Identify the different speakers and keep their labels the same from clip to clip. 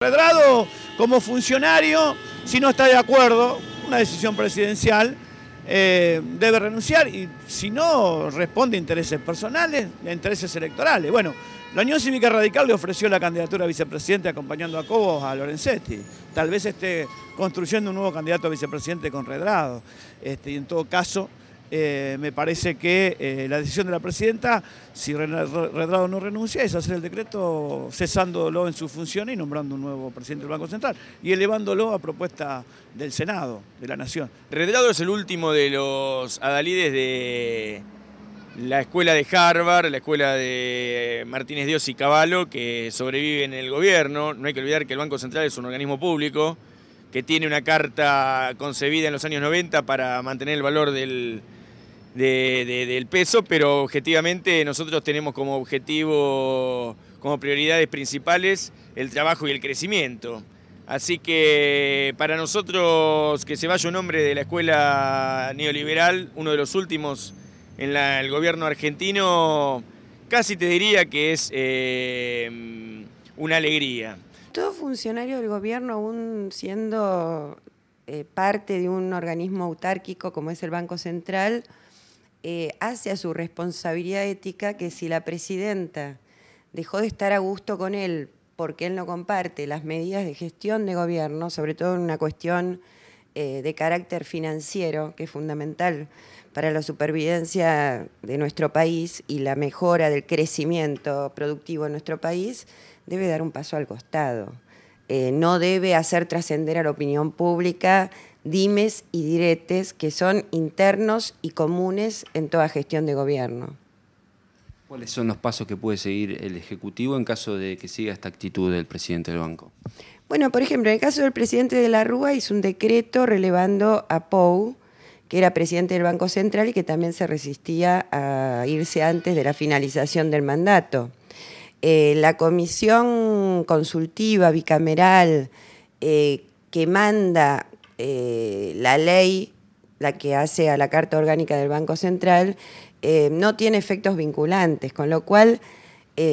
Speaker 1: Redrado como funcionario, si no está de acuerdo, una decisión presidencial, eh, debe renunciar y si no responde a intereses personales, a intereses electorales. Bueno, la Unión Cívica Radical le ofreció la candidatura a vicepresidente acompañando a Cobos a Lorenzetti. Tal vez esté construyendo un nuevo candidato a vicepresidente con Redrado. Este, y en todo caso... Eh, me parece que eh, la decisión de la presidenta, si Redrado no renuncia, es hacer el decreto cesándolo en su función y nombrando un nuevo presidente del Banco Central y elevándolo a propuesta del Senado, de la Nación. Redrado
Speaker 2: es el último de los adalides de la escuela de Harvard, la escuela de eh, Martínez Dios y Caballo, que sobrevive en el gobierno. No hay que olvidar que el Banco Central es un organismo público que tiene una carta concebida en los años 90 para mantener el valor del del peso, pero objetivamente nosotros tenemos como objetivo, como prioridades principales, el trabajo y el crecimiento. Así que para nosotros que se vaya un hombre de la escuela neoliberal, uno de los últimos en el gobierno argentino, casi te diría que es eh, una alegría.
Speaker 3: Todo funcionario del gobierno, aún siendo eh, parte de un organismo autárquico como es el Banco Central, eh, hace a su responsabilidad ética que si la presidenta dejó de estar a gusto con él porque él no comparte las medidas de gestión de gobierno, sobre todo en una cuestión eh, de carácter financiero, que es fundamental para la supervivencia de nuestro país y la mejora del crecimiento productivo en nuestro país, debe dar un paso al costado. Eh, no debe hacer trascender a la opinión pública dimes y diretes que son internos y comunes en toda gestión de gobierno.
Speaker 4: ¿Cuáles son los pasos que puede seguir el Ejecutivo en caso de que siga esta actitud del presidente del banco?
Speaker 3: Bueno, por ejemplo, en el caso del presidente de la Rúa hizo un decreto relevando a Pou, que era presidente del Banco Central y que también se resistía a irse antes de la finalización del mandato. Eh, la comisión consultiva bicameral eh, que manda eh, la ley, la que hace a la Carta Orgánica del Banco Central, no tiene efectos vinculantes, con lo cual,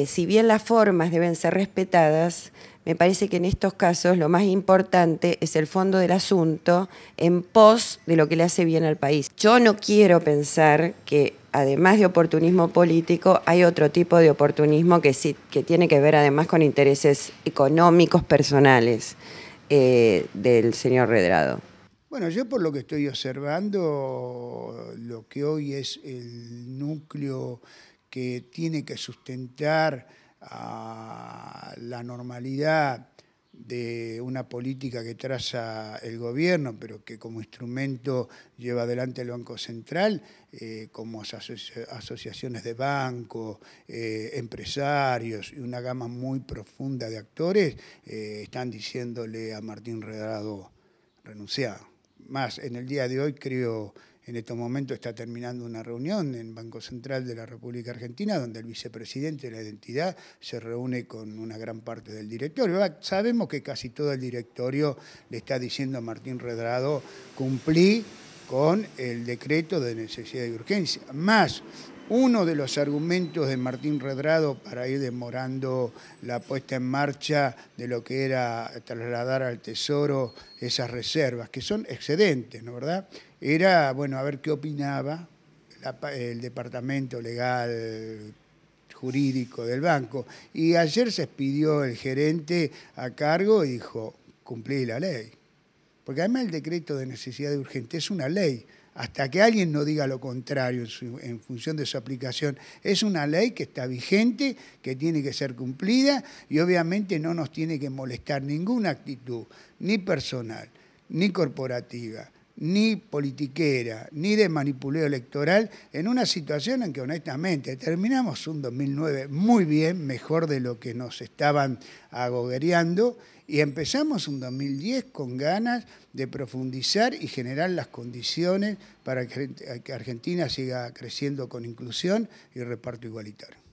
Speaker 3: si bien las formas deben ser respetadas, me parece que en estos casos lo más importante es el fondo del asunto en pos de lo que le hace bien al país. Yo no quiero pensar que además de oportunismo político hay otro tipo de oportunismo que que tiene que ver además con intereses económicos personales eh, del señor Redrado.
Speaker 4: Bueno, yo por lo que estoy observando, lo que hoy es el núcleo que tiene que sustentar a la normalidad de una política que traza el gobierno, pero que como instrumento lleva adelante el Banco Central, eh, como asociaciones de bancos, eh, empresarios y una gama muy profunda de actores, eh, están diciéndole a Martín Redrado renunciar. Más, en el día de hoy creo en estos momentos está terminando una reunión en Banco Central de la República Argentina donde el vicepresidente de la identidad se reúne con una gran parte del directorio. Sabemos que casi todo el directorio le está diciendo a Martín Redrado, cumplí con el decreto de necesidad y urgencia, más uno de los argumentos de Martín Redrado para ir demorando la puesta en marcha de lo que era trasladar al Tesoro esas reservas, que son excedentes, ¿no verdad? Era, bueno, a ver qué opinaba el departamento legal jurídico del banco. Y ayer se expidió el gerente a cargo y dijo, cumplí la ley. Porque además el decreto de necesidad de urgente es una ley hasta que alguien no diga lo contrario en, función de su aplicación. Es una ley que está vigente, que tiene que ser cumplida y obviamente no nos tiene que molestar ninguna actitud, ni personal, ni corporativa, ni politiquera, ni de manipuleo electoral, en una situación en que honestamente terminamos un 2009 muy bien, mejor de lo que nos estaban agogereando. Y empezamos un 2010 con ganas de profundizar y generar las condiciones para que Argentina siga creciendo con inclusión y reparto igualitario.